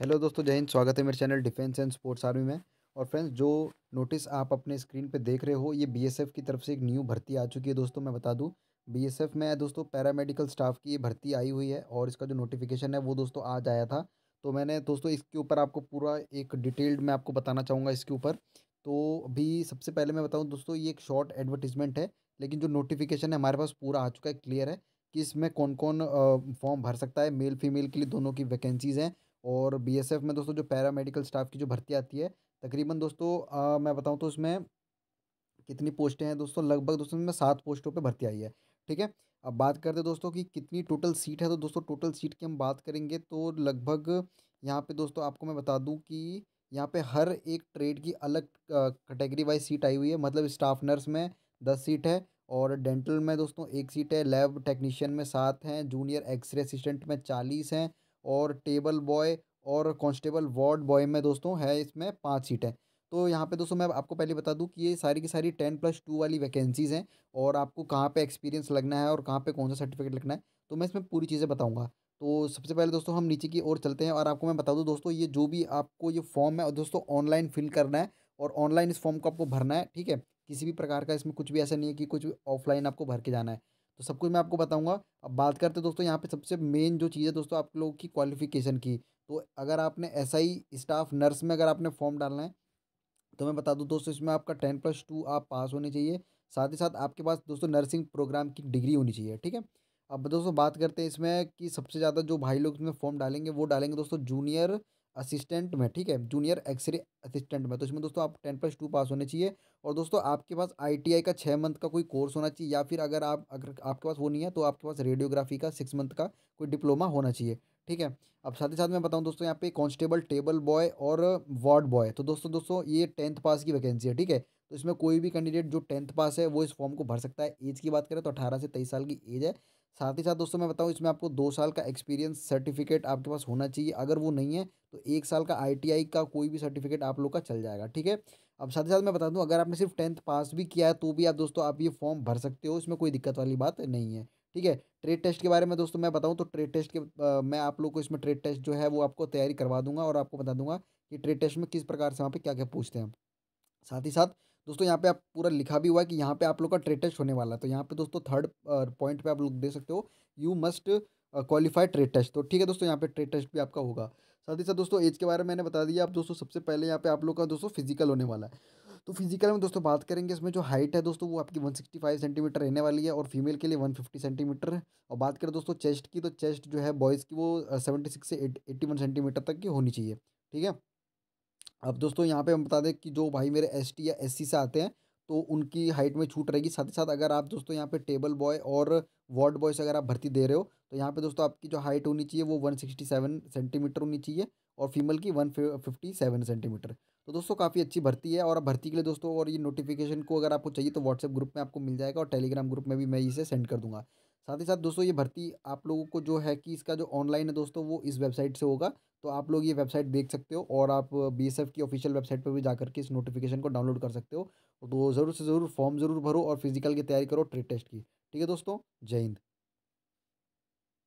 hello दोस्तों जय हिंद स्वागत है मेरे channel defence and sports army में और फ्रेंड्स जो नोटिस आप अपने स्क्रीन पे देख रहे हो ये बीएसएफ की तरफ से एक न्यू भर्ती आ चुकी है दोस्तों मैं बता दूं बीएसएफ में दोस्तों पैरामेडिकल स्टाफ की ये भर्ती आई हुई है और इसका जो नोटिफिकेशन है वो दोस्तों आज आया था तो मैंने दोस्तों इसके ऊपर आपको पूरा एक डिटेल्ड मैं आपको बताना चाहूँगा इसके ऊपर तो अभी सबसे पहले मैं बताऊँ दोस्तों ये एक शॉर्ट एडवर्टीजमेंट है लेकिन जो नोटिफिकेशन है हमारे पास पूरा आ चुका है क्लियर है कि इसमें कौन कौन फॉर्म भर सकता है मेल फीमेल के लिए दोनों की वैकेंसीज़ हैं और एफ में दोस्तों जो पैरा मेडिकल स्टाफ की जो भर्ती आती है तकरीबन दोस्तों मैं बताऊँ तो उसमें कितनी पोस्टें हैं दोस्तों लगभग दोस्तों में सात पोस्टों पर भर्ती आई है ठीक है अब बात करते हैं दोस्तों कि कितनी टोटल सीट है तो दोस्तों टोटल सीट की हम बात करेंगे तो लगभग यहाँ पे दोस्तों आपको मैं बता दूँ कि यहाँ पे हर एक ट्रेड की अलग कैटेगरी वाइज सीट आई हुई है मतलब स्टाफ नर्स में दस सीट है और डेंटल में दोस्तों एक सीट है लैब टेक्नीशियन में सात हैं जूनियर एक्सरे असिस्टेंट में चालीस हैं और टेबल बॉय और कांस्टेबल वार्ड बॉय में दोस्तों है इसमें पाँच सीटें तो यहाँ पे दोस्तों मैं आपको पहले बता दूँ कि ये सारी की सारी टेन प्लस टू वाली वैकेंसीज़ हैं और आपको कहाँ पे एक्सपीरियंस लगना है और कहाँ पे कौन सा सर्टिफिकेट लगना है तो मैं इसमें पूरी चीज़ें बताऊँगा तो सबसे पहले दोस्तों हम नीचे की ओर चलते हैं और आपको मैं बता दूँ दोस्तों ये जो भी आपको ये फॉर्म है और दोस्तों ऑनलाइन फिल करना है और ऑनलाइन इस फॉर्म को आपको भरना है ठीक है किसी भी प्रकार का इसमें कुछ भी ऐसा नहीं है कि कुछ ऑफलाइन आपको भर के जाना है तो सब कुछ मैं आपको बताऊंगा अब बात करते हैं दोस्तों यहाँ पे सबसे मेन जो चीज़ है दोस्तों आप लोगों की क्वालिफिकेशन की तो अगर आपने एस आई स्टाफ नर्स में अगर आपने फॉर्म डालना है तो मैं बता दूँ दोस्तों इसमें आपका टेन प्लस टू आप पास होने चाहिए साथ ही साथ आपके पास दोस्तों नर्सिंग प्रोग्राम की डिग्री होनी चाहिए ठीक है अब दोस्तों बात करते हैं इसमें कि सबसे ज़्यादा जो भाई लोग इसमें फॉर्म डालेंगे वो डालेंगे दोस्तों जूनियर असिस्टेंट में ठीक है जूनियर एक्सरे असिस्टेंट में तो इसमें दोस्तों आप टेन प्लस टू पास होने चाहिए और दोस्तों आपके पास आईटीआई का छः मंथ का कोई कोर्स होना चाहिए या फिर अगर आप अगर आपके पास वो नहीं है तो आपके पास रेडियोग्राफी का सिक्स मंथ का कोई डिप्लोमा होना चाहिए ठीक है अब साथ ही साथ मैं बताऊँ दोस्तों यहाँ पे कॉन्स्टेबल टेबल बॉय और वार्ड बॉय तो दोस्तों दोस्तों ये टेंथ पास की वैकेंसी है ठीक है तो इसमें कोई भी कैंडिडेट जो टेंथ पास है वो इस फॉर्म को भर सकता है एज की बात करें तो अठारह से तेईस साल की एज है साथ ही साथ दोस्तों मैं बताऊँ इसमें आपको दो साल का एक्सपीरियंस सर्टिफिकेट आपके पास होना चाहिए अगर वो नहीं है तो एक साल का आईटीआई का कोई भी सर्टिफिकेट आप लोग का चल जाएगा ठीक है अब साथ ही साथ मैं बता दूँ अगर आपने सिर्फ टेंथ पास भी किया है तो भी आप दोस्तों आप ये फॉर्म भर सकते हो इसमें कोई दिक्कत वाली बात नहीं है ठीक है ट्रेड टेस्ट के बारे में दोस्तों मैं बताऊँ तो ट्रेड टेस्ट के मैं आप लोग को इसमें ट्रेड टेस्ट जो है वो आपको तैयारी करवा दूंगा और आपको बता दूंगा कि ट्रेड टेस्ट में किस प्रकार से वहाँ पर क्या क्या पूछते हैं साथ ही साथ दोस्तों यहाँ पे आप पूरा लिखा भी हुआ है कि यहाँ पे आप लोग का ट्रेड टेस्ट होने वाला है तो यहाँ पे दोस्तों थर्ड पॉइंट पे आप लोग दे सकते हो you must qualify trade test तो ठीक है दोस्तों यहाँ पे ट्रेड टेस्ट भी आपका होगा साथ ही साथ दोस्तों एज के बारे में मैंने बता दिया आप दोस्तों सबसे पहले यहाँ पे आप लोग का दोस्तों फिजिकल होने वाला है तो फिजिकल में दोस्तों बात करेंगे इसमें जो हाइट है दोस्तों वो आपकी वन सेंटीमीटर रहने वाली है और फीमेल के लिए वन सेंटीमीटर है और बात करें दोस्तों चेस्ट की तो चेस्ट जो है बॉयज़ की वो सेवेंटी से एट्टी सेंटीमीटर तक की होनी चाहिए ठीक है अब दोस्तों यहाँ पे हम बता दें कि जो भाई मेरे एस या एस से आते हैं तो उनकी हाइट में छूट रहेगी साथ ही साथ अगर आप दोस्तों यहाँ पे टेबल बॉय और वार्ड बॉय से अगर आप भर्ती दे रहे हो तो यहाँ पे दोस्तों आपकी जो हाइट होनी चाहिए वो 167 सेंटीमीटर होनी चाहिए और फीमेल की 157 सेंटीमीटर तो दोस्तों काफ़ी अच्छी भर्ती है और भर्ती के लिए दोस्तों और ये नोटिफिकेशन को अगर आपको चाहिए तो व्हाट्सएप ग्रुप में आपको मिल जाएगा और टेलीग्राम ग्रुप में भी मैं इसे सेंड कर दूँगा साथ ही साथ दोस्तों ये भर्ती आप लोगों को जो है कि इसका जो ऑनलाइन है दोस्तों वो इस वेबसाइट से होगा तो आप लोग ये वेबसाइट देख सकते हो और आप बी की ऑफिशियल वेबसाइट पर भी जाकर के इस नोटिफिकेशन को डाउनलोड कर सकते हो तो ज़रूर से ज़रूर फॉर्म ज़रूर भरो और फिजिकल की तैयारी करो ट्रेड टेस्ट की ठीक है दोस्तों जय हिंद